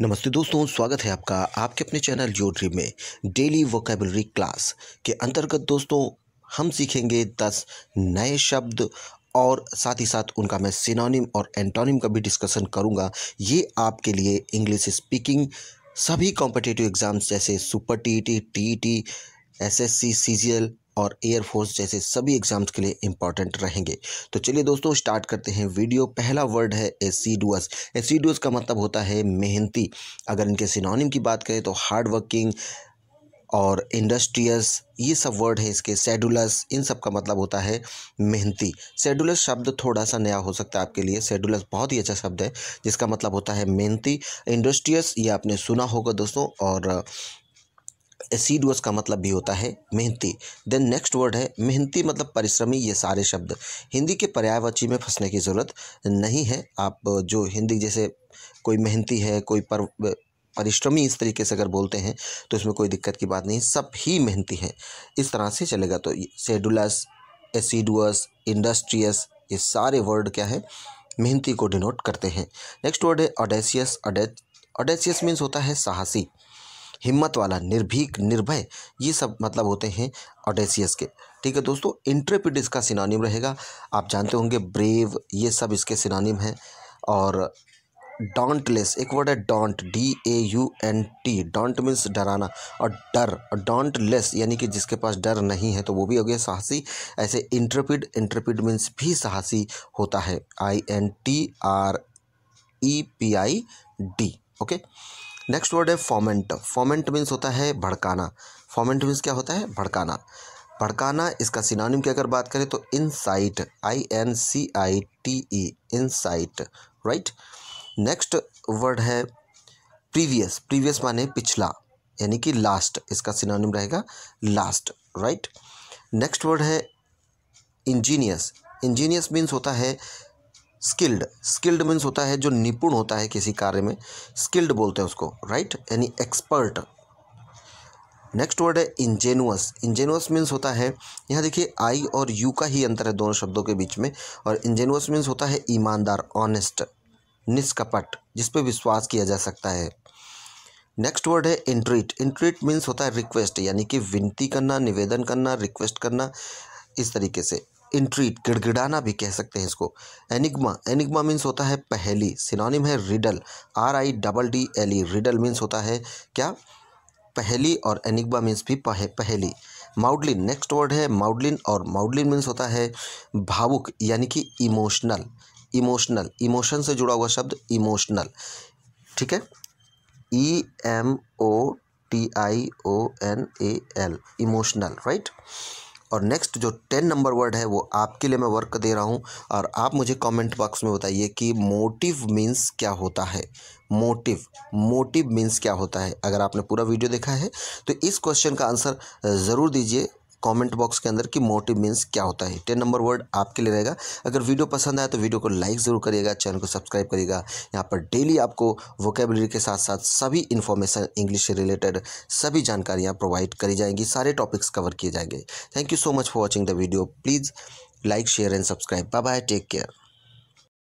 नमस्ते दोस्तों स्वागत है आपका आपके अपने चैनल जो ड्रीम में डेली वोकेबलरी क्लास के अंतर्गत दोस्तों हम सीखेंगे दस नए शब्द और साथ ही साथ उनका मैं सिनोनिम और एंटोनिम का भी डिस्कशन करूंगा ये आपके लिए इंग्लिश स्पीकिंग सभी कॉम्पिटेटिव एग्ज़ाम्स जैसे super T T T T S S C C G L और एयरफोर्स जैसे सभी एग्जाम्स के लिए इंपॉर्टेंट रहेंगे तो चलिए दोस्तों स्टार्ट करते हैं वीडियो पहला वर्ड है एसीडुअस एसीडुअस का मतलब होता है मेहनती अगर इनके सिनोनिम की बात करें तो हार्ड वर्किंग और इंडस्ट्रियस ये सब वर्ड है इसके सेडुलस इन सब का मतलब होता है मेहनती सेडुलस शब्द थोड़ा सा नया हो सकता है आपके लिए सेडुलस बहुत ही अच्छा शब्द है जिसका मतलब होता है मेहनती इंडस्ट्रियस ये आपने सुना होगा दोस्तों और एसीडुअस का मतलब भी होता है मेहनती देन नेक्स्ट वर्ड है मेहनती मतलब परिश्रमी ये सारे शब्द हिंदी के पर्यायवाची में फंसने की ज़रूरत नहीं है आप जो हिंदी जैसे कोई मेहनती है कोई पर परिश्रमी इस तरीके से अगर बोलते हैं तो इसमें कोई दिक्कत की बात नहीं सब ही मेहनती हैं इस तरह से चलेगा तो सेडुलस एसीडुअस इंडस्ट्रियस ये सारे वर्ड क्या है मेहनती को डिनोट करते हैं नेक्स्ट वर्ड है ऑडेसियस ऑडेसियस मीन्स होता है साहसी हिम्मत वाला निर्भीक निर्भय ये सब मतलब होते हैं ऑडेसियस के ठीक है दोस्तों इंट्रेपिड इसका सिनानिम रहेगा आप जानते होंगे ब्रेव ये सब इसके सिनानिम हैं और डॉन्टलेस एक वर्ड है daunt D A U N T daunt means डराना और डर और डॉन्टलेस यानी कि जिसके पास डर नहीं है तो वो भी हो गया साहसी ऐसे इंट्रपिड इंट्रपिड मीन्स भी साहसी होता है I N T R E P I D okay next word है फॉमेंट फॉमेंट मीन्स होता है भड़काना फॉमेंट मीन्स क्या होता है भड़काना भड़काना इसका सिनोनिम की अगर बात करें तो incite I N C I T E incite right next word है प्रीवियस प्रीवियस माने पिछला यानी कि लास्ट इसका सिनोनिम रहेगा लास्ट राइट नेक्स्ट वर्ड है इंजीनियस इंजीनियस मीन्स होता है स्किल्ड स्किल्ड मीन्स होता है जो निपुण होता है किसी कार्य में स्किल्ड बोलते हैं उसको राइट यानी एक्सपर्ट नेक्स्ट वर्ड है इंजेनुअस इंजेनुअस मीन्स होता है यहाँ देखिए आई और यू का ही अंतर है दोनों शब्दों के बीच में और इंजेनुअस मीन्स होता है ईमानदार ऑनेस्ट निष्कपट जिस पर विश्वास किया जा सकता है नेक्स्ट वर्ड है इंट्रीट इंट्रीट मीन्स होता है रिक्वेस्ट यानी कि विनती करना निवेदन करना रिक्वेस्ट करना इस तरीके से इंट्रीट गिड़गिड़ाना भी कह सकते हैं इसको एनिग्मा एनिग्मा मीन्स होता है पहली सिनोनिम है riddle R I double D L E riddle means होता है क्या पहली और एनिग्मा मीन्स भी पह, पहली माउडलिन नेक्स्ट वर्ड है माउडलिन और माउडलिन मीन्स होता है भावुक यानी कि इमोशनल इमोशनल इमोशन से जुड़ा हुआ शब्द इमोशनल ठीक है E M O T I O N A L emotional right और नेक्स्ट जो टेन नंबर वर्ड है वो आपके लिए मैं वर्क दे रहा हूँ और आप मुझे कमेंट बॉक्स में बताइए कि मोटिव मीन्स क्या होता है मोटिव मोटिव मीन्स क्या होता है अगर आपने पूरा वीडियो देखा है तो इस क्वेश्चन का आंसर ज़रूर दीजिए कमेंट बॉक्स के अंदर कि मोटिव मीन्स क्या होता है टेन नंबर वर्ड आपके लिए रहेगा अगर वीडियो पसंद आए तो वीडियो को लाइक ज़रूर करिएगा चैनल को सब्सक्राइब करिएगा यहाँ पर डेली आपको वोकेबलरी के साथ साथ सभी इन्फॉर्मेशन इंग्लिश से रिलेटेड सभी जानकारियाँ प्रोवाइड करी जाएंगी सारे टॉपिक्स कवर किए जाएंगे thank you so much for watching the video please like share and subscribe bye bye take care